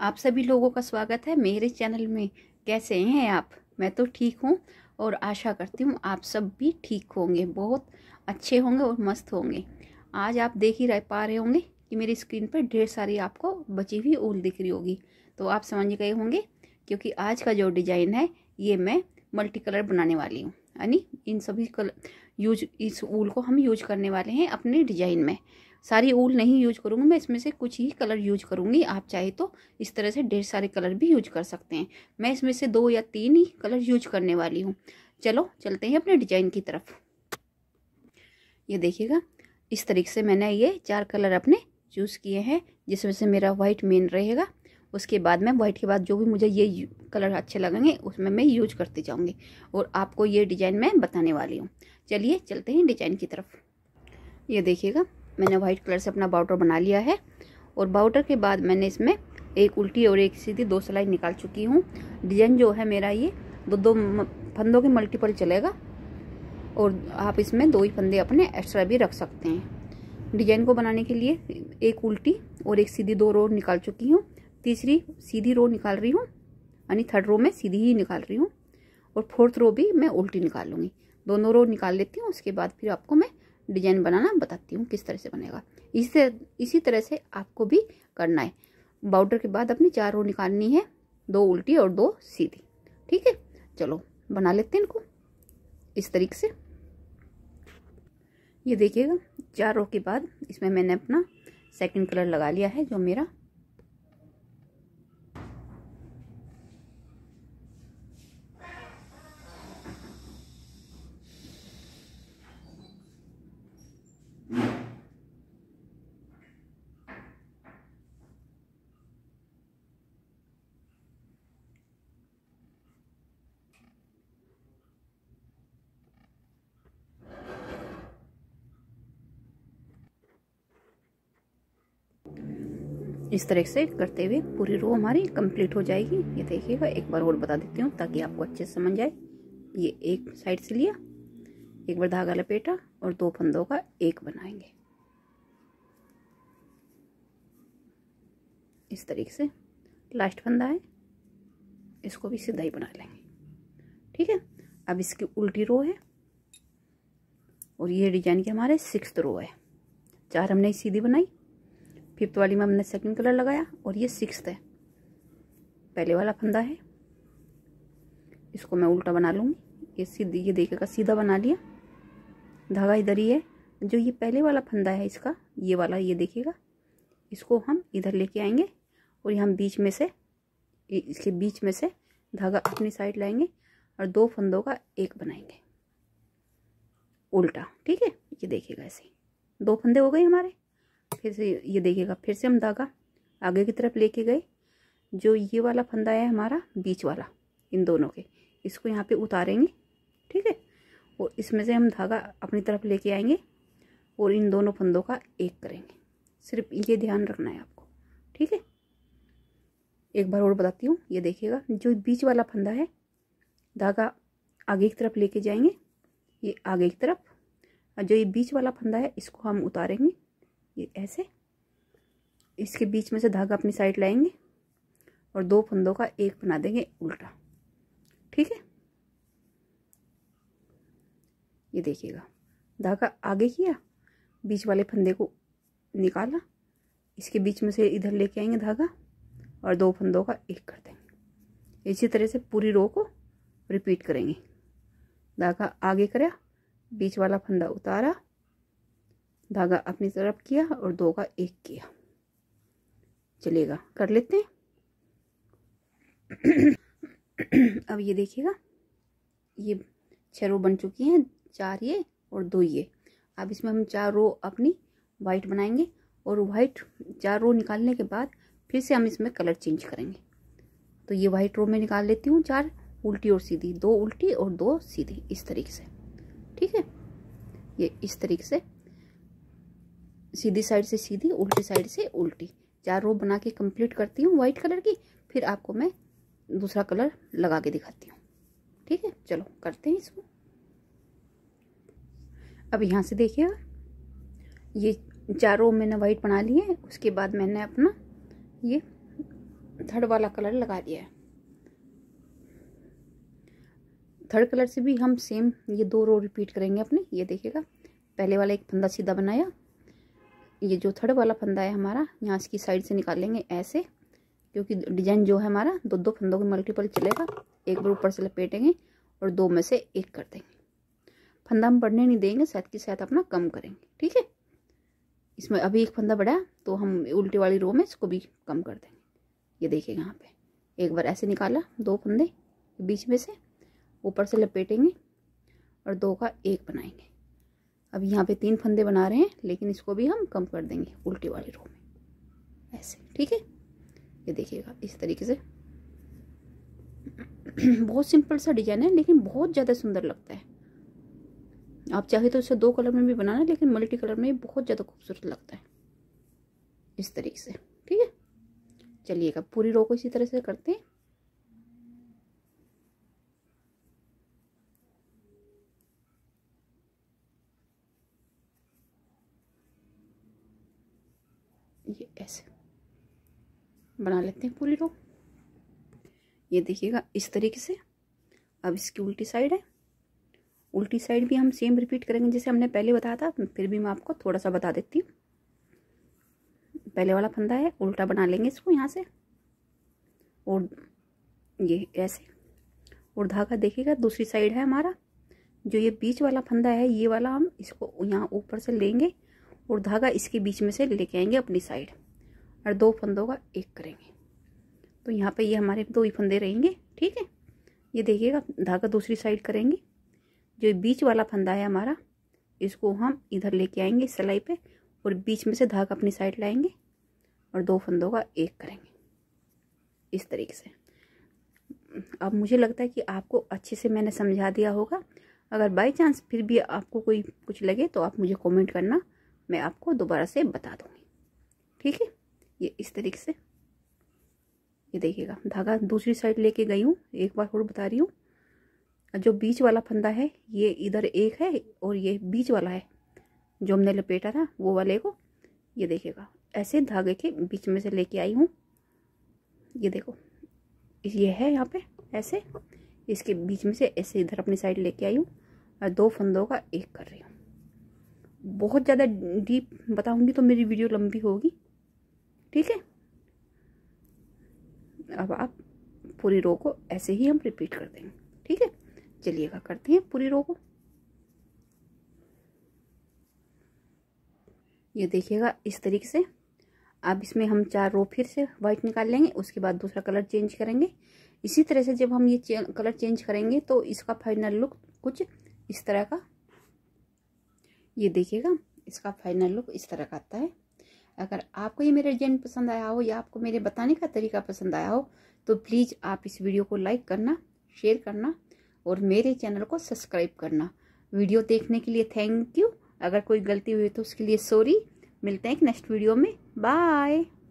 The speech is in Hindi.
आप सभी लोगों का स्वागत है मेरे चैनल में कैसे हैं आप मैं तो ठीक हूँ और आशा करती हूँ आप सब भी ठीक होंगे बहुत अच्छे होंगे और मस्त होंगे आज आप देख ही रह पा रहे होंगे कि मेरी स्क्रीन पर ढेर सारी आपको बची हुई ऊल दिख रही होगी तो आप समझ गए होंगे क्योंकि आज का जो डिज़ाइन है ये मैं मल्टी कलर बनाने वाली हूँ यानी इन सभी कलर यूज इस ऊल को हम यूज करने वाले हैं अपने डिज़ाइन में सारी ऊल नहीं यूज करूँगी मैं इसमें से कुछ ही कलर यूज करूँगी आप चाहे तो इस तरह से ढेर सारे कलर भी यूज कर सकते हैं मैं इसमें से दो या तीन ही कलर यूज करने वाली हूँ चलो चलते हैं अपने डिजाइन की तरफ ये देखिएगा इस तरीके से मैंने ये चार कलर अपने चूज़ किए हैं जिसमें से मेरा वाइट मेन रहेगा उसके बाद मैं वाइट के बाद जो भी मुझे ये कलर अच्छे लगेंगे उसमें मैं यूज करती जाऊँगी और आपको ये डिज़ाइन मैं बताने वाली हूँ चलिए चलते हैं डिजाइन की तरफ ये देखिएगा मैंने वाइट कलर से अपना बाउटर बना लिया है और बाउटर के बाद मैंने इसमें एक उल्टी और एक सीधी दो सिलाई निकाल चुकी हूँ डिजाइन जो है मेरा ये दो दो फंदों के मल्टीपल चलेगा और आप इसमें दो ही फंदे अपने एक्स्ट्रा भी रख सकते हैं डिजाइन को बनाने के लिए एक उल्टी और एक सीधी दो रो निकाल चुकी हूँ तीसरी सीधी रो निकाल रही हूँ यानी थर्ड रो में सीधी ही निकाल रही हूँ और फोर्थ रो भी मैं उल्टी निकालूंगी दोनों रो निकाल लेती हूँ उसके बाद फिर आपको मैं डिजाइन बनाना बताती हूँ किस तरह से बनेगा इसी इसी तरह से आपको भी करना है बाउडर के बाद अपनी चार रो निकालनी है दो उल्टी और दो सीधी ठीक है चलो बना लेते हैं इनको इस तरीके से ये देखिएगा चार रो के बाद इसमें मैंने अपना सेकंड कलर लगा लिया है जो मेरा इस तरह से करते हुए पूरी रो हमारी कंप्लीट हो जाएगी ये देखिएगा एक बार और बता देती हूँ ताकि आपको अच्छे से समझ आए ये एक साइड से लिया एक बार धागा लपेटा और दो फंदों का एक बनाएंगे इस तरीके से लास्ट फंदा है इसको भी सीधा ही बना लेंगे ठीक है अब इसकी उल्टी रो है और ये डिजाइन की हमारे सिक्स रो है चार हमने सीधी बनाई फिफ्थ वाली में हमने सेकंड कलर लगाया और ये सिक्स है पहले वाला फंदा है इसको मैं उल्टा बना लूँगी ये सीधी ये देखे का सीधा बना लिया धागा इधर ही है जो ये पहले वाला फंदा है इसका ये वाला ये देखिएगा इसको हम इधर लेके आएंगे और ये हम बीच में से इसके बीच में से धागा अपनी साइड लाएंगे और दो फंदों का एक बनाएंगे उल्टा ठीक है ये देखिएगा ऐसे दो फंदे हो गए हमारे फिर से ये देखिएगा फिर से हम धागा आगे की तरफ लेके गए जो ये वाला फंदा है हमारा बीच वाला इन दोनों के इसको यहाँ पे उतारेंगे ठीक है और इसमें से हम धागा अपनी तरफ लेके आएंगे और इन दोनों फंदों का एक करेंगे सिर्फ ये ध्यान रखना है आपको ठीक है एक बार और बताती हूँ ये देखिएगा जो बीच वाला फंदा है धागा आगे की तरफ लेके जाएंगे ये आगे की तरफ जो ये बीच वाला फंदा है इसको हम उतारेंगे ये ऐसे इसके बीच में से धागा अपनी साइड लाएंगे और दो फंदों का एक बना देंगे उल्टा ठीक है ये देखिएगा धागा आगे किया बीच वाले फंदे को निकाला इसके बीच में से इधर लेके आएंगे धागा और दो फंदों का एक कर देंगे इसी तरह से पूरी रो को रिपीट करेंगे धागा आगे करा बीच वाला फंदा उतारा धागा अपनी तरफ किया और दो का एक किया चलेगा कर लेते हैं अब ये देखिएगा ये छः रो बन चुकी हैं चार ये और दो ये अब इसमें हम चार रो अपनी वाइट बनाएंगे और वाइट चार रो निकालने के बाद फिर से हम इसमें कलर चेंज करेंगे तो ये वाइट रो में निकाल लेती हूँ चार उल्टी और सीधी दो उल्टी और दो सीधी इस तरीके से ठीक है ये इस तरीके से सीधी साइड से सीधी उल्टी साइड से उल्टी चार रो बना के कंप्लीट करती हूँ वाइट कलर की फिर आपको मैं दूसरा कलर लगा के दिखाती हूँ ठीक है चलो करते हैं इसको अब यहाँ से देखिएगा ये चार रो मैंने वाइट बना लिए उसके बाद मैंने अपना ये थर्ड वाला कलर लगा दिया है थर्ड कलर से भी हम सेम ये दो रो रिपीट करेंगे अपने ये देखिएगा पहले वाला एक फंदा सीधा बनाया ये जो थर्ड वाला फंदा है हमारा यहाँ इसकी साइड से निकालेंगे ऐसे क्योंकि डिजाइन जो है हमारा दो दो फंदों के मल्टीपल चलेगा एक बार ऊपर से लपेटेंगे और दो में से एक कर देंगे फंदा हम बढ़ने नहीं देंगे साथ के साथ अपना कम करेंगे ठीक है इसमें अभी एक फंदा बढ़ा तो हम उल्टी वाली रो में इसको भी कम कर देंगे ये देखिए यहाँ पे एक बार ऐसे निकाला दो फंदे बीच में से ऊपर से लपेटेंगे और दो का एक बनाएंगे अब यहाँ पे तीन फंदे बना रहे हैं लेकिन इसको भी हम कम कर देंगे उल्टी वाली रो में ऐसे ठीक है ये देखिएगा इस तरीके से बहुत सिंपल सा डिजाइन है लेकिन बहुत ज़्यादा सुंदर लगता है आप चाहे तो इसे दो कलर में भी बनाना लेकिन मल्टी कलर में बहुत ज़्यादा खूबसूरत लगता है इस तरीके से ठीक है चलिएगा पूरी रो को इसी तरह से करते हैं ये ऐसे बना लेते हैं पूरी रो ये देखिएगा इस तरीके से अब इसकी उल्टी साइड है उल्टी साइड भी हम सेम रिपीट करेंगे जैसे हमने पहले बताया था फिर भी मैं आपको थोड़ा सा बता देती हूँ पहले वाला फंदा है उल्टा बना लेंगे इसको यहाँ से और ये ऐसे और धागा देखिएगा दूसरी साइड है हमारा जो ये बीच वाला फंदा है ये वाला हम इसको यहाँ ऊपर से लेंगे और धागा इसके बीच में से लेके आएंगे अपनी साइड और दो फंदों का एक करेंगे तो यहाँ पे ये हमारे दो ही फंदे रहेंगे ठीक है ये देखिएगा धागा दूसरी साइड करेंगे जो बीच वाला फंदा है हमारा इसको हम इधर लेके आएंगे इस सिलाई पे और बीच में से धागा अपनी साइड लाएंगे और दो फंदों का एक करेंगे इस तरीके से अब मुझे लगता है कि आपको अच्छे से मैंने समझा दिया होगा अगर बाई चांस फिर भी आपको कोई कुछ लगे तो आप मुझे कॉमेंट करना मैं आपको दोबारा से बता दूंगी ठीक है ये इस तरीके से ये देखिएगा धागा दूसरी साइड लेके गई हूँ एक बार और बता रही हूँ जो बीच वाला फंदा है ये इधर एक है और ये बीच वाला है जो हमने लपेटा था वो वाले को ये देखिएगा ऐसे धागे के बीच में से लेके आई हूँ ये देखो ये है यहाँ पे ऐसे इसके बीच में से ऐसे इधर अपनी साइड लेके आई हूँ और दो फंदों का एक कर रही हूँ बहुत ज़्यादा डीप बताऊंगी तो मेरी वीडियो लंबी होगी ठीक है अब आप पूरी रो को ऐसे ही हम रिपीट कर देंगे ठीक है चलिएगा करते हैं पूरी रो को ये देखिएगा इस तरीके से अब इसमें हम चार रो फिर से वाइट निकाल लेंगे उसके बाद दूसरा कलर चेंज करेंगे इसी तरह से जब हम ये चे, कलर चेंज करेंगे तो इसका फाइनल लुक कुछ इस तरह का ये देखिएगा इसका फाइनल लुक इस तरह का आता है अगर आपको ये मेरा डिजाइन पसंद आया हो या आपको मेरे बताने का तरीका पसंद आया हो तो प्लीज़ आप इस वीडियो को लाइक करना शेयर करना और मेरे चैनल को सब्सक्राइब करना वीडियो देखने के लिए थैंक यू अगर कोई गलती हुई तो उसके लिए सॉरी मिलते हैं नेक्स्ट वीडियो में बाय